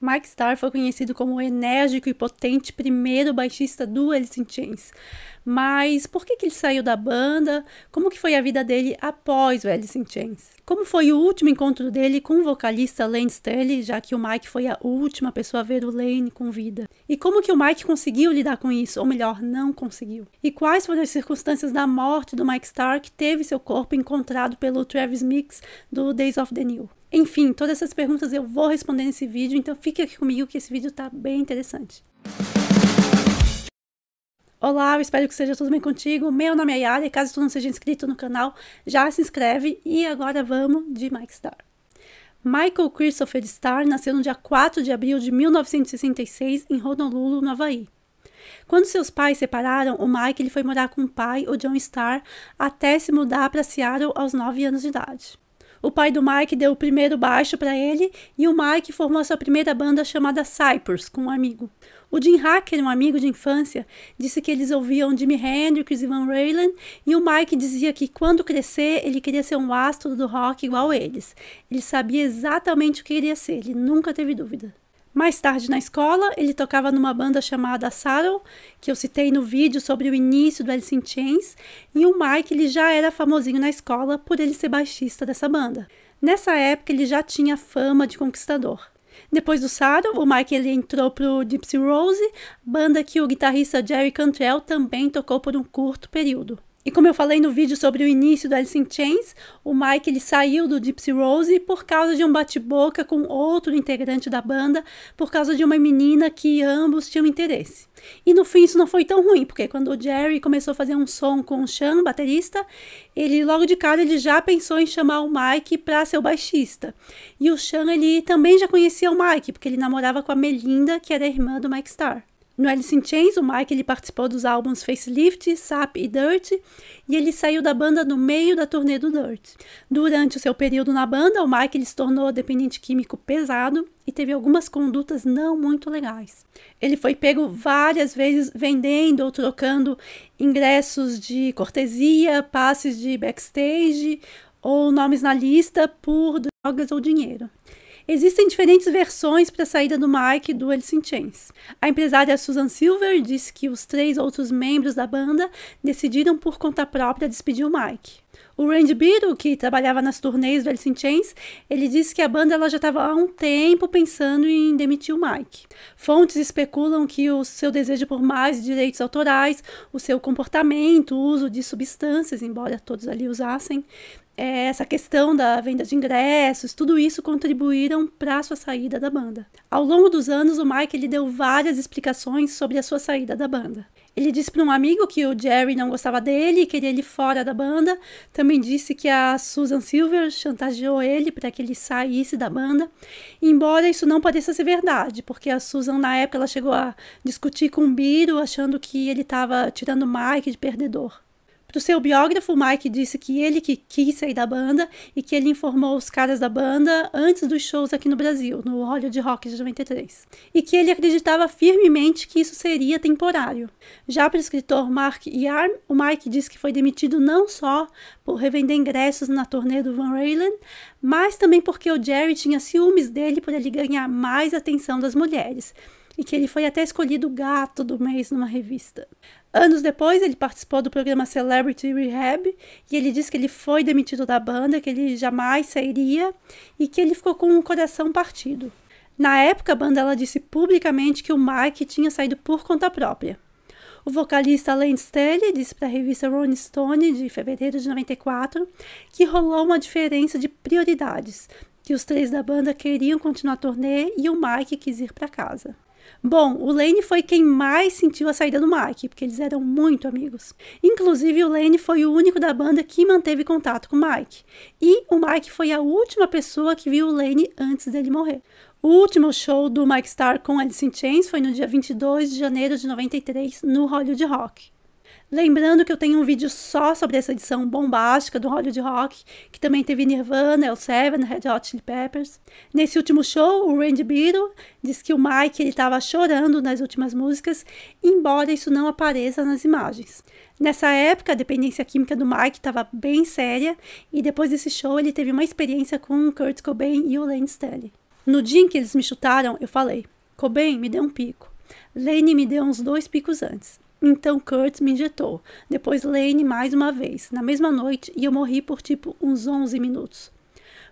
Mike Starr foi conhecido como o enérgico e potente primeiro baixista do Alice in Chains, mas por que, que ele saiu da banda? Como que foi a vida dele após o Alice in Chains? Como foi o último encontro dele com o vocalista Lane Staley, já que o Mike foi a última pessoa a ver o Lane com vida? E como que o Mike conseguiu lidar com isso? Ou melhor, não conseguiu? E quais foram as circunstâncias da morte do Mike Starr que teve seu corpo encontrado pelo Travis Mix do Days of the New? Enfim, todas essas perguntas eu vou responder nesse vídeo, então fique aqui comigo que esse vídeo tá bem interessante. Olá, eu espero que seja tudo bem contigo. Meu nome é Yara e caso tu não seja inscrito no canal, já se inscreve. E agora vamos de Mike Starr. Michael Christopher Starr nasceu no dia 4 de abril de 1966 em Honolulu, no Havaí. Quando seus pais separaram, o Mike ele foi morar com o pai, o John Starr, até se mudar para Seattle aos 9 anos de idade. O pai do Mike deu o primeiro baixo para ele e o Mike formou sua primeira banda chamada Cypress com um amigo. O Jim Hacker, um amigo de infância, disse que eles ouviam Jimi Hendrix e Van Halen e o Mike dizia que quando crescer ele queria ser um astro do rock igual eles. Ele sabia exatamente o que queria ser, ele nunca teve dúvida. Mais tarde na escola, ele tocava numa banda chamada Sarol, que eu citei no vídeo sobre o início do Alice in Chains, e o Mike ele já era famosinho na escola por ele ser baixista dessa banda. Nessa época, ele já tinha fama de conquistador. Depois do Saro, o Mike ele entrou pro Gypsy Rose, banda que o guitarrista Jerry Cantrell também tocou por um curto período. E como eu falei no vídeo sobre o início do Alice in Chains, o Mike ele saiu do Gypsy Rose por causa de um bate-boca com outro integrante da banda, por causa de uma menina que ambos tinham interesse. E no fim isso não foi tão ruim, porque quando o Jerry começou a fazer um som com o Sean, baterista, ele logo de cara ele já pensou em chamar o Mike para ser o baixista. E o Sean ele também já conhecia o Mike, porque ele namorava com a Melinda, que era irmã do Mike Starr. No Alice in Chains, o Mike ele participou dos álbuns Facelift, Sap e Dirt, e ele saiu da banda no meio da turnê do Dirt. Durante o seu período na banda, o Mike ele se tornou dependente químico pesado e teve algumas condutas não muito legais. Ele foi pego várias vezes vendendo ou trocando ingressos de cortesia, passes de backstage ou nomes na lista por drogas ou dinheiro. Existem diferentes versões para a saída do Mike do Alice in Chains. A empresária Susan Silver disse que os três outros membros da banda decidiram por conta própria despedir o Mike. O Randy Beatle, que trabalhava nas turnês do Alice in Chains, ele disse que a banda ela já estava há um tempo pensando em demitir o Mike. Fontes especulam que o seu desejo por mais direitos autorais, o seu comportamento, o uso de substâncias, embora todos ali usassem, é, essa questão da venda de ingressos, tudo isso contribuíram para a sua saída da banda. Ao longo dos anos, o Mike ele deu várias explicações sobre a sua saída da banda. Ele disse para um amigo que o Jerry não gostava dele e queria ele fora da banda. Também disse que a Susan Silver chantageou ele para que ele saísse da banda. Embora isso não pareça ser verdade, porque a Susan na época ela chegou a discutir com o Biro, achando que ele estava tirando o Mike de perdedor. Para o seu biógrafo, Mike disse que ele que quis sair da banda e que ele informou os caras da banda antes dos shows aqui no Brasil, no Hollywood Rock de 93, e que ele acreditava firmemente que isso seria temporário. Já para o escritor Mark Yarm, o Mike disse que foi demitido não só por revender ingressos na turnê do Van Halen, mas também porque o Jerry tinha ciúmes dele por ele ganhar mais atenção das mulheres e que ele foi até escolhido gato do mês numa revista. Anos depois, ele participou do programa Celebrity Rehab e ele disse que ele foi demitido da banda, que ele jamais sairia e que ele ficou com o coração partido. Na época, a banda ela disse publicamente que o Mike tinha saído por conta própria. O vocalista Lance Staley disse para a revista Rolling Stone, de fevereiro de 94, que rolou uma diferença de prioridades, que os três da banda queriam continuar a turnê e o Mike quis ir para casa. Bom, o Lane foi quem mais sentiu a saída do Mike, porque eles eram muito amigos. Inclusive, o Lane foi o único da banda que manteve contato com o Mike. E o Mike foi a última pessoa que viu o Lane antes dele morrer. O último show do Mike Starr com Alice in Chains foi no dia 22 de janeiro de 93, no Hollywood Rock. Lembrando que eu tenho um vídeo só sobre essa edição bombástica do Hollywood Rock, que também teve Nirvana, El 7 Red Hot Chili Peppers. Nesse último show, o Randy Beadle disse que o Mike estava chorando nas últimas músicas, embora isso não apareça nas imagens. Nessa época, a dependência química do Mike estava bem séria, e depois desse show ele teve uma experiência com Kurt Cobain e o Lane Stanley. No dia em que eles me chutaram, eu falei, Cobain me deu um pico. Lane me deu uns dois picos antes. Então Kurt me injetou. Depois Lane mais uma vez, na mesma noite, e eu morri por tipo uns 11 minutos.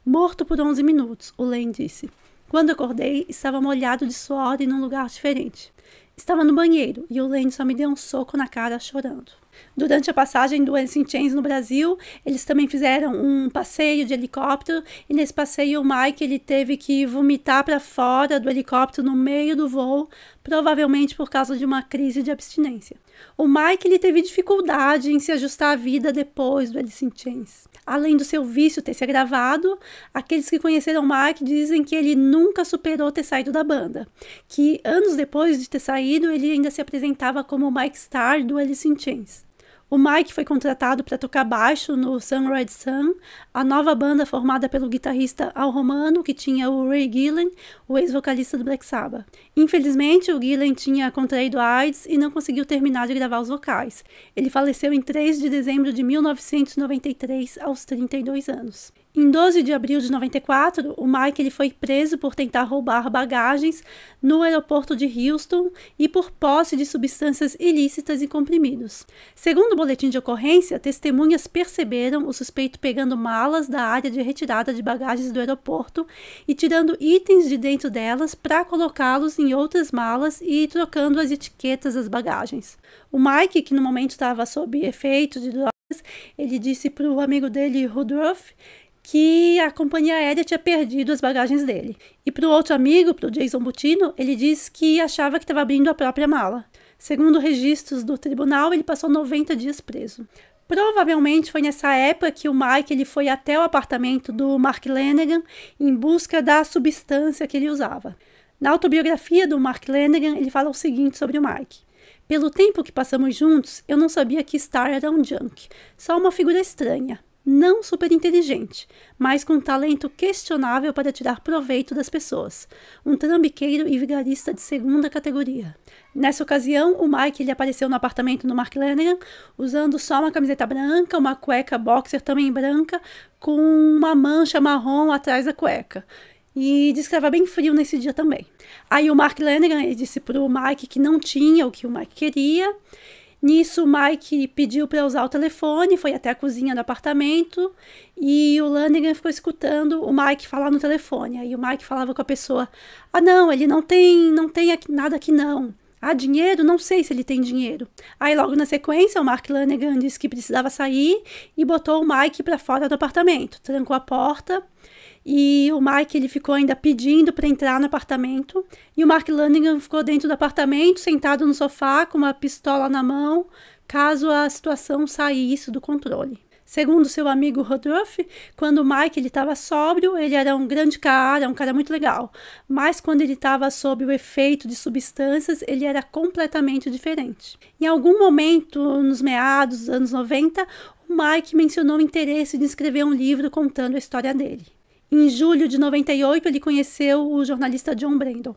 Morto por 11 minutos, o Lane disse. Quando acordei, estava molhado de suor e num lugar diferente. Estava no banheiro e o Lane só me deu um soco na cara chorando. Durante a passagem do Alice in Chains no Brasil, eles também fizeram um passeio de helicóptero e nesse passeio o Mike ele teve que vomitar para fora do helicóptero no meio do voo, provavelmente por causa de uma crise de abstinência. O Mike ele teve dificuldade em se ajustar à vida depois do Alice in Chains. Além do seu vício ter se agravado, aqueles que conheceram o Mike dizem que ele nunca superou ter saído da banda, que anos depois de ter saído, ele ainda se apresentava como o Mike Starr do Alice in Chains. O Mike foi contratado para tocar baixo no Sun Red Sun, a nova banda formada pelo guitarrista Al Romano, que tinha o Ray Gillen, o ex-vocalista do Black Sabbath. Infelizmente, o Gillen tinha contraído AIDS e não conseguiu terminar de gravar os vocais. Ele faleceu em 3 de dezembro de 1993, aos 32 anos. Em 12 de abril de 94, o Mike ele foi preso por tentar roubar bagagens no aeroporto de Houston e por posse de substâncias ilícitas e comprimidos. Segundo o boletim de ocorrência, testemunhas perceberam o suspeito pegando malas da área de retirada de bagagens do aeroporto e tirando itens de dentro delas para colocá-los em outras malas e trocando as etiquetas das bagagens. O Mike, que no momento estava sob efeito de drogas, ele disse para o amigo dele, Rudolph, que a companhia aérea tinha perdido as bagagens dele. E para o outro amigo, para o Jason Butino, ele diz que achava que estava abrindo a própria mala. Segundo registros do tribunal, ele passou 90 dias preso. Provavelmente foi nessa época que o Mike ele foi até o apartamento do Mark Lanegan em busca da substância que ele usava. Na autobiografia do Mark Lanegan, ele fala o seguinte sobre o Mike. Pelo tempo que passamos juntos, eu não sabia que Star era um junk, só uma figura estranha, não super inteligente, mas com talento questionável para tirar proveito das pessoas, um trambiqueiro e vigarista de segunda categoria. Nessa ocasião, o Mike ele apareceu no apartamento do Mark Lanigan, usando só uma camiseta branca, uma cueca boxer também branca, com uma mancha marrom atrás da cueca. E disse que estava bem frio nesse dia também. Aí o Mark Lanigan disse para o Mike que não tinha o que o Mike queria Nisso, Mike pediu para usar o telefone, foi até a cozinha do apartamento e o Lanigan ficou escutando o Mike falar no telefone. Aí o Mike falava com a pessoa: "Ah, não, ele não tem, não tem aqui, nada aqui não. Ah, dinheiro? Não sei se ele tem dinheiro. Aí, logo na sequência, o Mark Lanegan disse que precisava sair e botou o Mike para fora do apartamento, trancou a porta e o Mike ele ficou ainda pedindo para entrar no apartamento. E o Mark Lanningham ficou dentro do apartamento, sentado no sofá, com uma pistola na mão, caso a situação saísse do controle. Segundo seu amigo Rodolph, quando o Mike estava sóbrio, ele era um grande cara, um cara muito legal. Mas quando ele estava sob o efeito de substâncias, ele era completamente diferente. Em algum momento, nos meados dos anos 90, o Mike mencionou o interesse de escrever um livro contando a história dele. Em julho de 98, ele conheceu o jornalista John Brandon.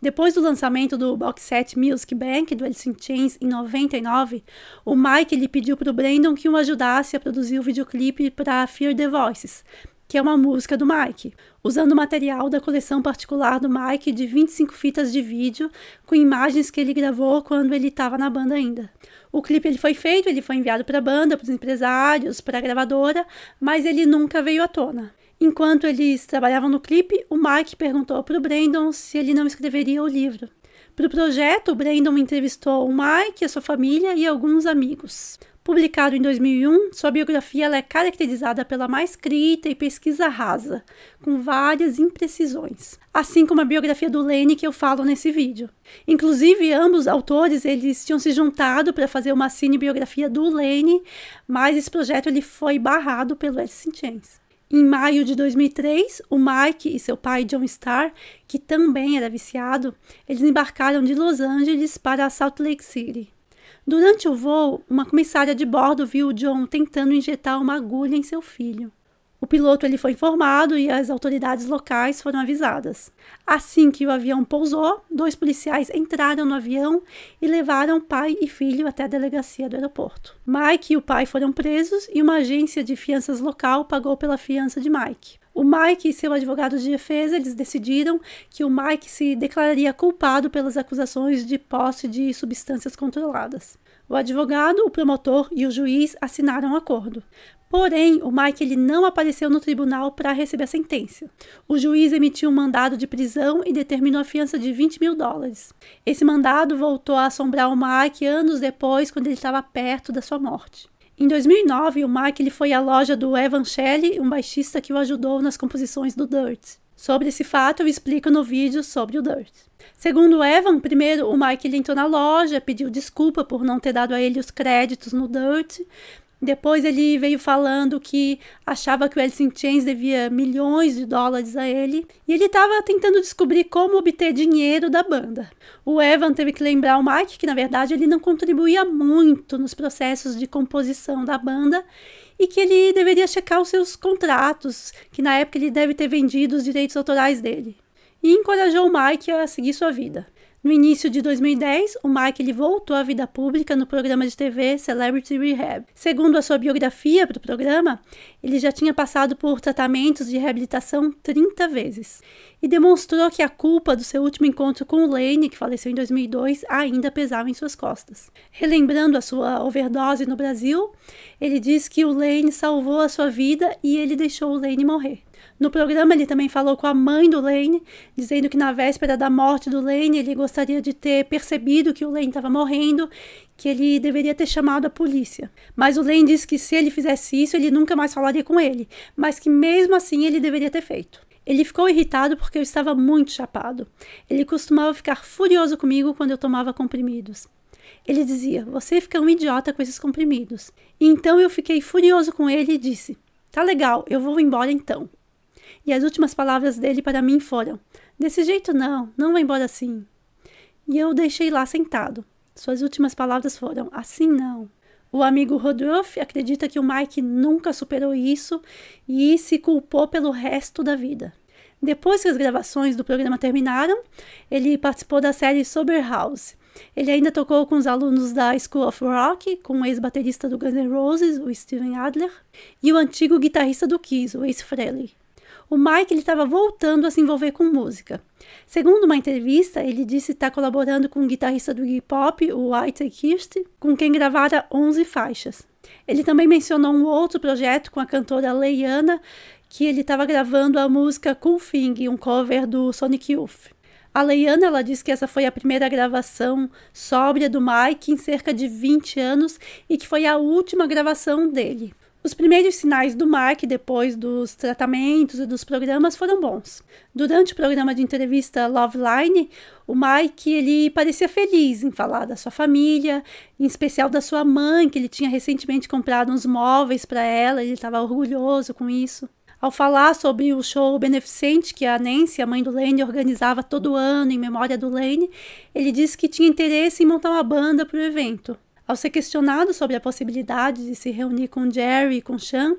Depois do lançamento do box set Music Bank do Alice in Chains em 99, o Mike ele pediu para o Brandon que o ajudasse a produzir o videoclipe para Fear the Voices, que é uma música do Mike, usando material da coleção particular do Mike de 25 fitas de vídeo com imagens que ele gravou quando ele estava na banda ainda. O clipe ele foi feito, ele foi enviado para a banda, para os empresários, para a gravadora, mas ele nunca veio à tona. Enquanto eles trabalhavam no clipe, o Mike perguntou para o Brandon se ele não escreveria o livro. Para o projeto, o Brandon entrevistou o Mike, a sua família e alguns amigos. Publicado em 2001, sua biografia é caracterizada pela má escrita e pesquisa rasa, com várias imprecisões, assim como a biografia do Lane que eu falo nesse vídeo. Inclusive, ambos autores eles tinham se juntado para fazer uma cinebiografia do Lane, mas esse projeto ele foi barrado pelo Alice in Chains. Em maio de 2003, o Mike e seu pai John Starr, que também era viciado, eles embarcaram de Los Angeles para Salt Lake City. Durante o voo, uma comissária de bordo viu John tentando injetar uma agulha em seu filho. O piloto ele foi informado e as autoridades locais foram avisadas. Assim que o avião pousou, dois policiais entraram no avião e levaram pai e filho até a delegacia do aeroporto. Mike e o pai foram presos e uma agência de fianças local pagou pela fiança de Mike. O Mike e seu advogado de defesa, eles decidiram que o Mike se declararia culpado pelas acusações de posse de substâncias controladas. O advogado, o promotor e o juiz assinaram o um acordo. Porém, o Mike ele não apareceu no tribunal para receber a sentença. O juiz emitiu um mandado de prisão e determinou a fiança de 20 mil dólares. Esse mandado voltou a assombrar o Mike anos depois, quando ele estava perto da sua morte. Em 2009, o Mike ele foi à loja do Evan Shelley, um baixista que o ajudou nas composições do Dirt. Sobre esse fato, eu explico no vídeo sobre o Dirt. Segundo Evan, primeiro o Mike entrou na loja, pediu desculpa por não ter dado a ele os créditos no Dirt. Depois ele veio falando que achava que o Alice in Chains devia milhões de dólares a ele e ele estava tentando descobrir como obter dinheiro da banda. O Evan teve que lembrar o Mike que na verdade ele não contribuía muito nos processos de composição da banda e que ele deveria checar os seus contratos, que na época ele deve ter vendido os direitos autorais dele. E encorajou Mike a seguir sua vida. No início de 2010, o Mike ele voltou à vida pública no programa de TV Celebrity Rehab. Segundo a sua biografia para o programa, ele já tinha passado por tratamentos de reabilitação 30 vezes e demonstrou que a culpa do seu último encontro com Lane, que faleceu em 2002, ainda pesava em suas costas. Relembrando a sua overdose no Brasil, ele diz que o Lane salvou a sua vida e ele deixou o Lane morrer. No programa, ele também falou com a mãe do Lane, dizendo que na véspera da morte do Lane, ele gostaria de ter percebido que o Lane estava morrendo, que ele deveria ter chamado a polícia. Mas o Lane disse que se ele fizesse isso, ele nunca mais falaria com ele, mas que mesmo assim ele deveria ter feito. Ele ficou irritado porque eu estava muito chapado. Ele costumava ficar furioso comigo quando eu tomava comprimidos. Ele dizia: Você fica um idiota com esses comprimidos. Então eu fiquei furioso com ele e disse: Tá legal, eu vou embora então. E as últimas palavras dele para mim foram: Desse jeito não, não vá embora assim. E eu o deixei lá sentado. Suas últimas palavras foram: Assim não. O amigo Rodolphe acredita que o Mike nunca superou isso e se culpou pelo resto da vida. Depois que as gravações do programa terminaram, ele participou da série Sober House. Ele ainda tocou com os alunos da School of Rock, com o ex-baterista do Guns N' Roses, o Steven Adler, e o antigo guitarrista do Kiss, o Ace Frehley o Mike estava voltando a se envolver com música. Segundo uma entrevista, ele disse estar tá colaborando com o guitarrista do hip hop, o Whitey Kirst, com quem gravara 11 faixas. Ele também mencionou um outro projeto com a cantora Leiana, que ele estava gravando a música Cool Thing, um cover do Sonic Youth. A Leiana ela que essa foi a primeira gravação sóbria do Mike em cerca de 20 anos e que foi a última gravação dele. Os primeiros sinais do Mike depois dos tratamentos e dos programas foram bons. Durante o programa de entrevista Loveline, o Mike ele parecia feliz em falar da sua família, em especial da sua mãe, que ele tinha recentemente comprado uns móveis para ela, ele estava orgulhoso com isso. Ao falar sobre o show beneficente que a Nancy, a mãe do Lane, organizava todo ano em memória do Lane, ele disse que tinha interesse em montar uma banda para o evento. Ao ser questionado sobre a possibilidade de se reunir com Jerry e com Sean,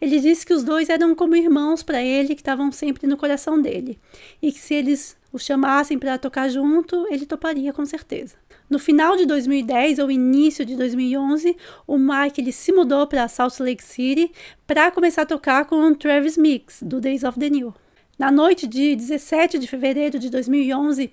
ele disse que os dois eram como irmãos para ele, que estavam sempre no coração dele, e que se eles o chamassem para tocar junto, ele toparia com certeza. No final de 2010 ou início de 2011, o Mike ele se mudou para Salt Lake City para começar a tocar com o Travis Mix, do Days of the New. Na noite de 17 de fevereiro de 2011,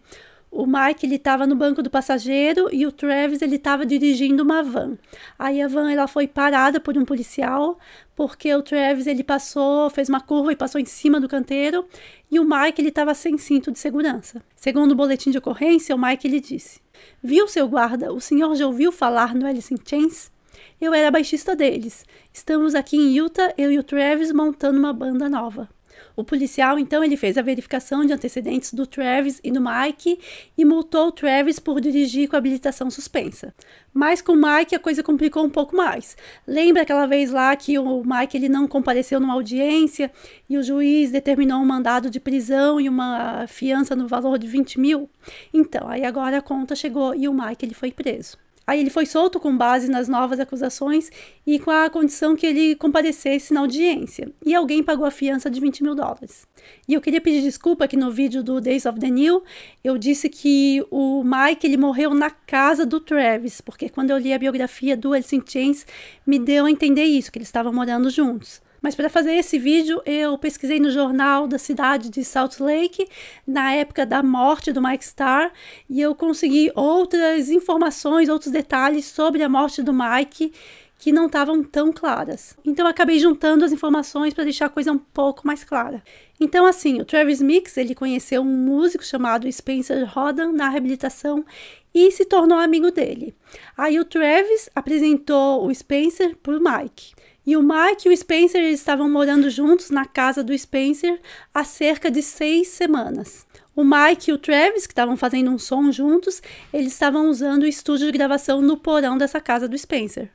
o Mike ele estava no banco do passageiro e o Travis ele estava dirigindo uma van. Aí a van ela foi parada por um policial porque o Travis ele passou, fez uma curva e passou em cima do canteiro e o Mike ele estava sem cinto de segurança. Segundo o boletim de ocorrência, o Mike ele disse: "Viu seu guarda? O senhor já ouviu falar no Alice in Chains?" Eu era baixista deles. Estamos aqui em Utah, eu e o Travis montando uma banda nova. O policial então ele fez a verificação de antecedentes do Travis e do Mike e multou o Travis por dirigir com habilitação suspensa. Mas com o Mike a coisa complicou um pouco mais. Lembra aquela vez lá que o Mike ele não compareceu numa audiência e o juiz determinou um mandado de prisão e uma fiança no valor de 20 mil? Então, aí agora a conta chegou e o Mike ele foi preso. Aí ele foi solto com base nas novas acusações e com a condição que ele comparecesse na audiência. E alguém pagou a fiança de 20 mil dólares. E eu queria pedir desculpa que no vídeo do Days of the New eu disse que o Mike ele morreu na casa do Travis, porque quando eu li a biografia do Alice in Chains me deu a entender isso, que eles estavam morando juntos. Mas para fazer esse vídeo, eu pesquisei no jornal da cidade de Salt Lake, na época da morte do Mike Starr, e eu consegui outras informações, outros detalhes sobre a morte do Mike que não estavam tão claras. Então acabei juntando as informações para deixar a coisa um pouco mais clara. Então assim, o Travis Mix, ele conheceu um músico chamado Spencer Rodan na reabilitação e se tornou amigo dele. Aí o Travis apresentou o Spencer para o Mike. E o Mike e o Spencer estavam morando juntos na casa do Spencer há cerca de seis semanas. O Mike e o Travis, que estavam fazendo um som juntos, eles estavam usando o estúdio de gravação no porão dessa casa do Spencer.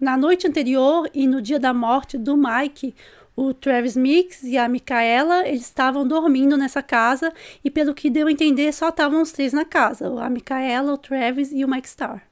Na noite anterior e no dia da morte do Mike, o Travis Mix e a Micaela, eles estavam dormindo nessa casa e pelo que deu a entender, só estavam os três na casa, a Micaela, o Travis e o Mike Starr.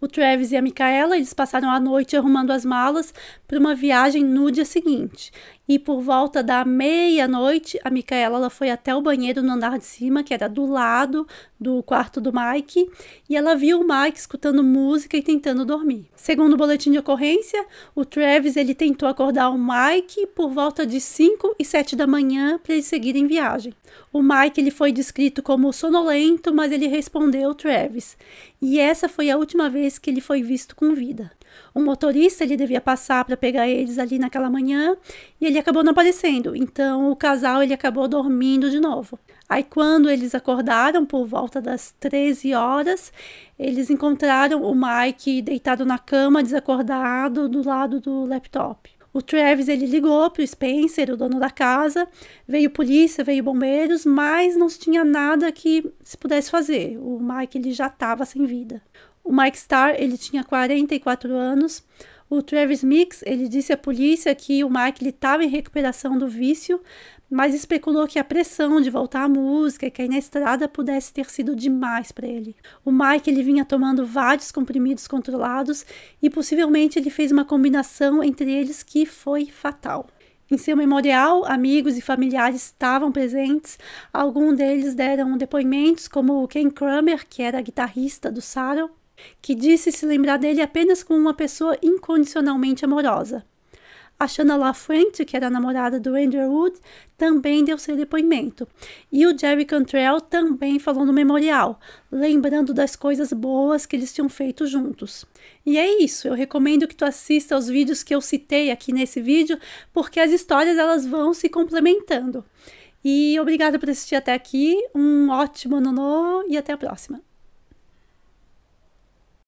O Travis e a Micaela, eles passaram a noite arrumando as malas para uma viagem no dia seguinte. E por volta da meia-noite, a Micaela ela foi até o banheiro no andar de cima, que era do lado do quarto do Mike, e ela viu o Mike escutando música e tentando dormir. Segundo o boletim de ocorrência, o Travis ele tentou acordar o Mike por volta de 5 e 7 da manhã para eles seguirem viagem. O Mike ele foi descrito como sonolento, mas ele respondeu Travis. E essa foi a última vez vez que ele foi visto com vida. O motorista ele devia passar para pegar eles ali naquela manhã e ele acabou não aparecendo. Então o casal ele acabou dormindo de novo. Aí quando eles acordaram por volta das 13 horas, eles encontraram o Mike deitado na cama, desacordado, do lado do laptop. O Travis ele ligou para o Spencer, o dono da casa, veio polícia, veio bombeiros, mas não tinha nada que se pudesse fazer. O Mike ele já estava sem vida. O Mike Starr, ele tinha 44 anos. O Travis Mix, ele disse à polícia que o Mike estava em recuperação do vício, mas especulou que a pressão de voltar à música e cair na estrada pudesse ter sido demais para ele. O Mike ele vinha tomando vários comprimidos controlados e possivelmente ele fez uma combinação entre eles que foi fatal. Em seu memorial, amigos e familiares estavam presentes. Alguns deles deram depoimentos, como Ken Kramer, que era guitarrista do Sarah, que disse se lembrar dele apenas como uma pessoa incondicionalmente amorosa. A Shanna LaFuente, que era a namorada do Andrew Wood, também deu seu depoimento. E o Jerry Cantrell também falou no memorial, lembrando das coisas boas que eles tinham feito juntos. E é isso, eu recomendo que tu assista aos vídeos que eu citei aqui nesse vídeo, porque as histórias elas vão se complementando. E obrigada por assistir até aqui, um ótimo nono e até a próxima.